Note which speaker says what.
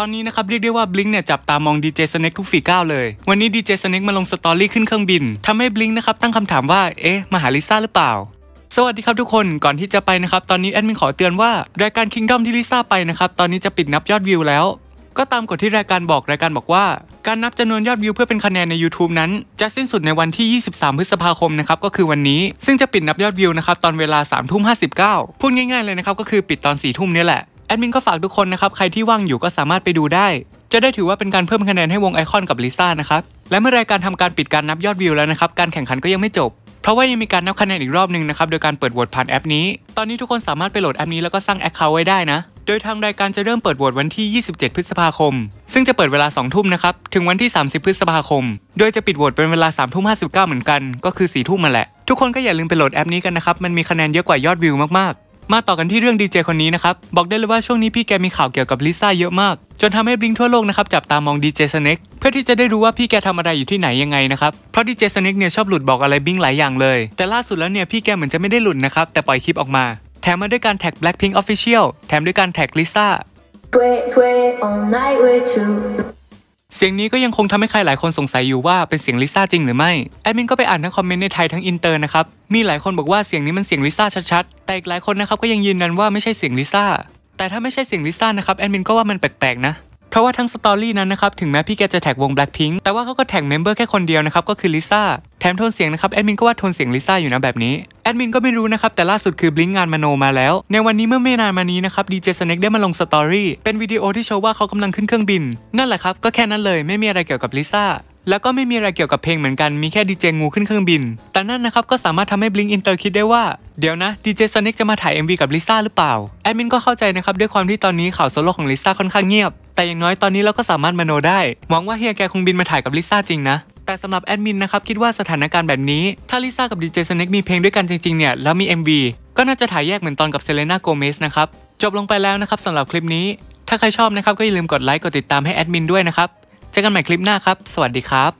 Speaker 1: ตอนนี้นะครับ เรียกได้ว่าบลิงเนี่ย จับตามองดีเจสเน็กทุกฝีก้าวเลย วันนี้ดีเจสเน็กมาลงสตอรี่ขึ้นเครื่องบิน ทำให้บลิงนะครับ ตั้งคำถามว่า เอ๊ะมาหาลิซ่าหรือเปล่า สวัสดีครับทุกคนก่อนที่จะไปนะครับ ตอนนี้แอดมินขอเตือนว่า รายการคิงด d o ที่ลิซ่าไปนะครับ ตอนนี้จะปิดนับยอดวิวแล้ว ก็ตามกฎที่รายการบอกรายการบอกว่า การนับจำนวนยอดวิวเพื่อเป็นคะแนนใน YouTube นั้น จะสิ้นสุดในวันที่ 23 พฤษภาคมนะครับก็คือวันนี้ซึ่งจะปิดนับยอดวิวนะครับตอนเวลา 3 ทุ่ม59 พูดง่ายๆเลยนะครับก็คือปิดตอน4ทุ่มนี่แหละแอดมินก็ฝากทุกคนนะครับใครที่ว่างอยู่ก็สามารถไปดูได้ จะได้ถือว่าเป็นการเพิ่มคะแนนให้วงไอคอนกับลิซ่านะครับและเมื่อรายการทำการปิดการนับยอดวิวแล้วนะครับการแข่งขันก็ยังไม่จบ เพราะว่ายังมีการนับคะแนนอีกรอบนึงนะครับโดยการเปิดโหวตผ่านแอปนี้ตอนนี้ทุกคนสามารถไปโหลดแอปนี้แล้วก็สร้างแอคเคาท์ไว้ได้นะโดยทางรายการจะเริ่มเปิดโหวตวันที่ 27 พฤษภาคม ซึ่งจะเปิดเวลา 2 ทุ่มนะครับถึงวันที่ 30 พฤษภาคม โดยจะปิดโหวตเป็นเวลา3ทุ่ม59 เหมือนกัน ก็คือ4ทุ่มมาแหละทุกคนก็อย่าลืมไปโหลดแอปนี้กันนะครับมันมีคะแนนเยอะกว่ายอดวิวมากๆมาต่อกันที่เรื่องดีเจคนนี้นะครับ บอกได้เลยว่าช่วงนี้พี่แกมีข่าวเกี่ยวกับลิซ่าเยอะมาก จนทำให้บลิงทั่วโลกนะครับจับตามองดีเจสเน็กเพื่อที่จะได้รู้ว่าพี่แกทำอะไรอยู่ที่ไหนยังไงนะครับ เพราะดีเจสเน็กเนี่ยชอบหลุดบอกอะไรบิงหลายอย่างเลย แต่ล่าสุดแล้วเนี่ยพี่แกเหมือนจะไม่ได้หลุดนะครับ แต่ปล่อยคลิปออกมา แถมมาด้วยการแท็ก Blackpink Official แถมด้วยการแท็กลิซ่าเสียงนี้ก็ยังคงทำให้ใครหลายคนสงสัยอยู่ว่าเป็นเสียงลิซ่าจริงหรือไม่ แอดมินก็ไปอ่านทั้งคอมเมนต์ในไทยทั้งอินเตอร์นะครับมีหลายคนบอกว่าเสียงนี้มันเสียงลิซ่าชัดๆแต่อีกหลายคนนะครับก็ยังยืนยันว่าไม่ใช่เสียงลิซ่าแต่ถ้าไม่ใช่เสียงลิซ่านะครับแอดมินก็ว่ามันแปลกๆนะราะว่าทั้งสตอรี่นั้นนะครับถึงแม้พี่แกจะแท็กวง Blackpink แต่ว่าเขาก็แท็กเมมเบอร์แค่คนเดียวนะครับก็คือลิซ่าแถมโทนเสียงนะครับ แอดมินก็ว่าโทนเสียงลิซ่าอยู่นะแบบนี้ แอดมินก็ไม่รู้นะครับ แต่ล่าสุดคือบลิงงานมโนมาแล้ว ในวันนี้เมื่อไม่นานมานี้นะครับดีเจสเน็กได้มาลงสตอรี่เป็นวิดีโอที่โชว์ว่าเขากำลังขึ้นเครื่องบิน นั่นแหละครับก็แค่นั้นเลยไม่มีอะไรเกี่ยวกับลิซ่าแล้วก็ไม่มีอะไรเกี่ยวกับเพลงเหมือนกัน มีแค่ดีเจงูขึ้นเครื่องบิน แต่นั่นนะครับก็สามารถทำให้บลิงอินเตอร์คิดได้ว่า เดี๋ยวนะดีเจสนิกจะมาถ่าย MV กับลิซ่าหรือเปล่า แอดมินก็เข้าใจนะครับ ด้วยความที่ตอนนี้ข่าวโซโล่ของลิซ่าค่อนข้างเงียบ แต่อย่างน้อยตอนนี้เราก็สามารถมโนได้ หวังว่าเฮียแกคงบินมาถ่ายกับลิซ่าจริงนะ แต่สำหรับแอดมินนะครับคิดว่าสถานการณ์แบบนี้ ถ้าลิซ่ากับดีเจสเน็กมีเพลงด้วยกันจริงๆเนี่ยแล้วมี MV ก็น่าจะถ่ายแยกเหมือนตอนกับเซเลนาโกเมสนะครับ จบลงไปแล้วนะครับสำหรับคลิปนี้ ถ้าใครชอบนะครับก็อย่าลืมกดไลค์กดติดตามให้แอดมินด้วยนะครับเจอกันใหม่คลิปหน้าครับ สวัสดีครับ